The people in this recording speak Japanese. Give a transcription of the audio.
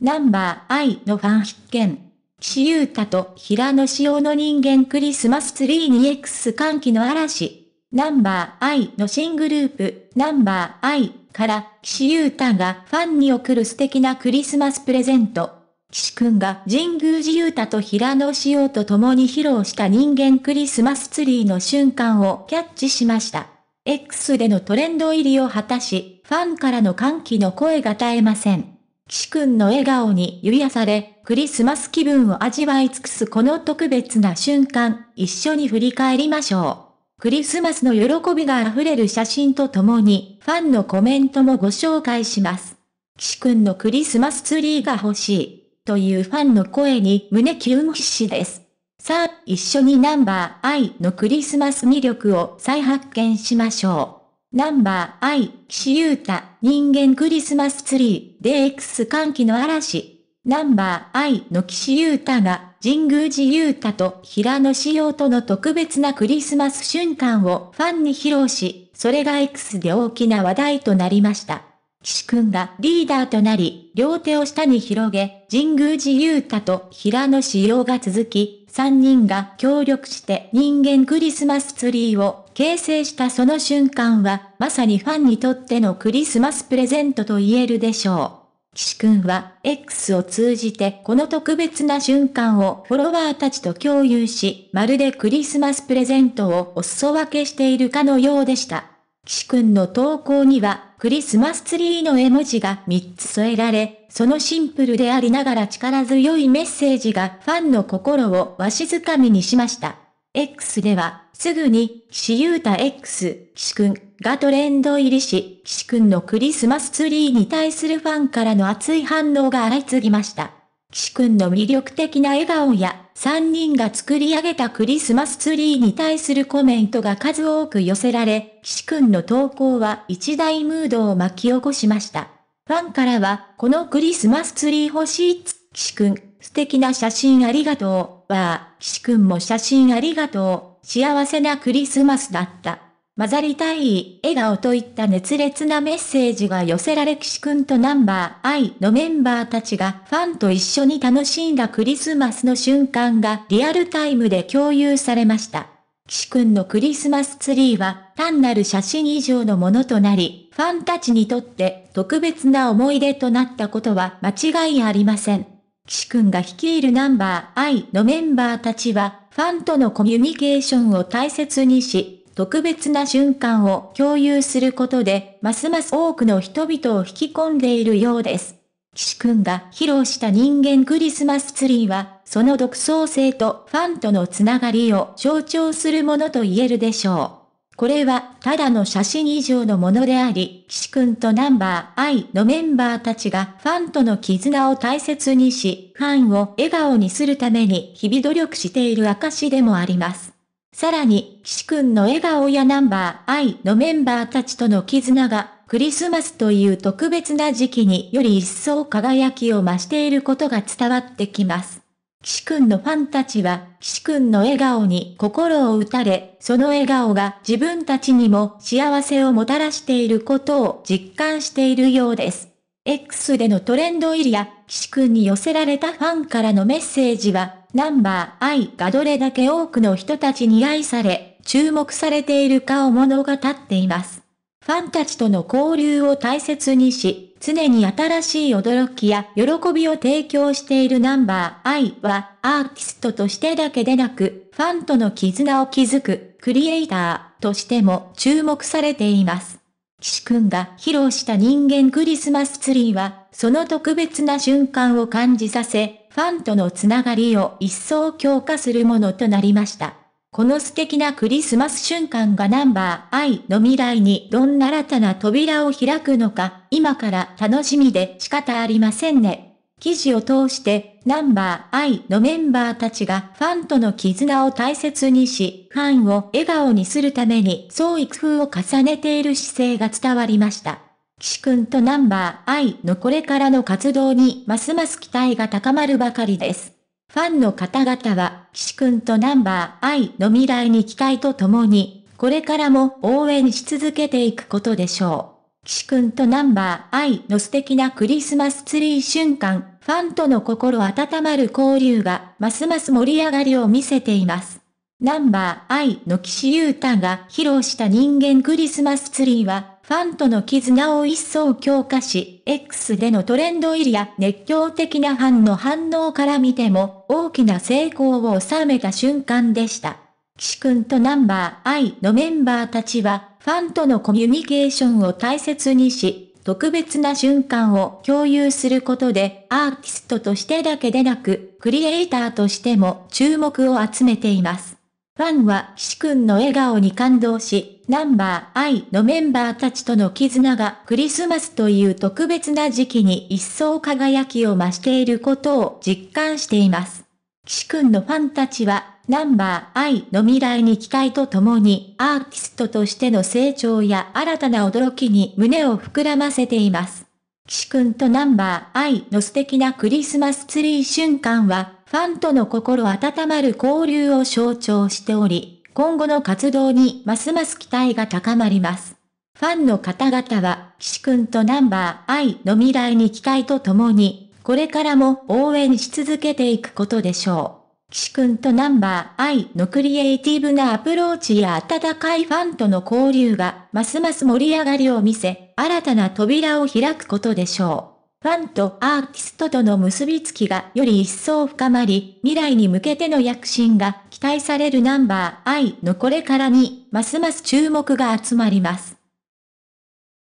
ナンバー I のファン必見。岸優太と平野紫耀の人間クリスマスツリーに x 歓喜の嵐。ナンバー I の新グループ、ナンバー I から岸優太がファンに贈る素敵なクリスマスプレゼント。岸くんが神宮寺優太と平野紫耀と共に披露した人間クリスマスツリーの瞬間をキャッチしました。X でのトレンド入りを果たし、ファンからの歓喜の声が絶えません。岸くんの笑顔に揺やされ、クリスマス気分を味わい尽くすこの特別な瞬間、一緒に振り返りましょう。クリスマスの喜びが溢れる写真とともに、ファンのコメントもご紹介します。岸くんのクリスマスツリーが欲しい、というファンの声に胸キュン必死です。さあ、一緒にナンバー I のクリスマス魅力を再発見しましょう。ナンバー I、岸優太、人間クリスマスツリー、DX 歓喜の嵐。ナンバー I の岸優太が、神宮寺優太と平野紫耀との特別なクリスマス瞬間をファンに披露し、それが X で大きな話題となりました。岸くんがリーダーとなり、両手を下に広げ、神宮寺優太と平野紫耀が続き、3人が協力して人間クリスマスツリーを形成したその瞬間は、まさにファンにとってのクリスマスプレゼントと言えるでしょう。岸くんは、X を通じてこの特別な瞬間をフォロワーたちと共有し、まるでクリスマスプレゼントをお裾分けしているかのようでした。岸くんの投稿には、クリスマスツリーの絵文字が3つ添えられ、そのシンプルでありながら力強いメッセージがファンの心をわしづかみにしました。X では、すぐに、岸優太 X、岸くんがトレンド入りし、岸くんのクリスマスツリーに対するファンからの熱い反応が相次ぎました。岸くんの魅力的な笑顔や、3人が作り上げたクリスマスツリーに対するコメントが数多く寄せられ、岸くんの投稿は一大ムードを巻き起こしました。ファンからは、このクリスマスツリー欲しいっつ、岸くん素敵な写真ありがとう。わあ、岸くんも写真ありがとう。幸せなクリスマスだった。混ざりたい、笑顔といった熱烈なメッセージが寄せられ岸くんとナンバー愛のメンバーたちがファンと一緒に楽しんだクリスマスの瞬間がリアルタイムで共有されました。岸くんのクリスマスツリーは単なる写真以上のものとなり、ファンたちにとって特別な思い出となったことは間違いありません。岸くんが率いるナンバー I のメンバーたちは、ファンとのコミュニケーションを大切にし、特別な瞬間を共有することで、ますます多くの人々を引き込んでいるようです。岸くんが披露した人間クリスマスツリーは、その独創性とファンとのつながりを象徴するものと言えるでしょう。これはただの写真以上のものであり、岸くんとナンバー I のメンバーたちがファンとの絆を大切にし、ファンを笑顔にするために日々努力している証でもあります。さらに、岸くんの笑顔やナンバー I のメンバーたちとの絆が、クリスマスという特別な時期により一層輝きを増していることが伝わってきます。岸くんのファンたちは、岸くんの笑顔に心を打たれ、その笑顔が自分たちにも幸せをもたらしていることを実感しているようです。X でのトレンド入りや、岸くんに寄せられたファンからのメッセージは、ナンバー I がどれだけ多くの人たちに愛され、注目されているかを物語っています。ファンたちとの交流を大切にし、常に新しい驚きや喜びを提供しているナンバー I は、アーティストとしてだけでなく、ファンとの絆を築く、クリエイターとしても注目されています。岸くんが披露した人間クリスマスツリーは、その特別な瞬間を感じさせ、ファンとのつながりを一層強化するものとなりました。この素敵なクリスマス瞬間がナンバーイの未来にどんな新たな扉を開くのか、今から楽しみで仕方ありませんね。記事を通して、ナンバーイのメンバーたちがファンとの絆を大切にし、ファンを笑顔にするために創意工夫を重ねている姿勢が伝わりました。岸くんとナンバーイのこれからの活動にますます期待が高まるばかりです。ファンの方々は、岸くんとナンバー I の未来に期待とともに、これからも応援し続けていくことでしょう。岸くんとナンバー I の素敵なクリスマスツリー瞬間、ファンとの心温まる交流が、ますます盛り上がりを見せています。ナンバー I の岸優太が披露した人間クリスマスツリーは、ファンとの絆を一層強化し、X でのトレンド入りや熱狂的なファンの反応から見ても、大きな成功を収めた瞬間でした。岸くんとナンバー I のメンバーたちは、ファンとのコミュニケーションを大切にし、特別な瞬間を共有することで、アーティストとしてだけでなく、クリエイターとしても注目を集めています。ファンは岸くんの笑顔に感動し、ナンバーイのメンバーたちとの絆がクリスマスという特別な時期に一層輝きを増していることを実感しています。岸くんのファンたちは、ナンバーイの未来に期待とともに、アーティストとしての成長や新たな驚きに胸を膨らませています。岸くんとナンバーイの素敵なクリスマスツリー瞬間は、ファンとの心温まる交流を象徴しており、今後の活動にますます期待が高まります。ファンの方々は、岸くんとナンバーイの未来に期待とともに、これからも応援し続けていくことでしょう。岸くんとナンバーイのクリエイティブなアプローチや温かいファンとの交流が、ますます盛り上がりを見せ、新たな扉を開くことでしょう。ファンとアーティストとの結びつきがより一層深まり、未来に向けての躍進が期待されるナンバー I のこれからに、ますます注目が集まります。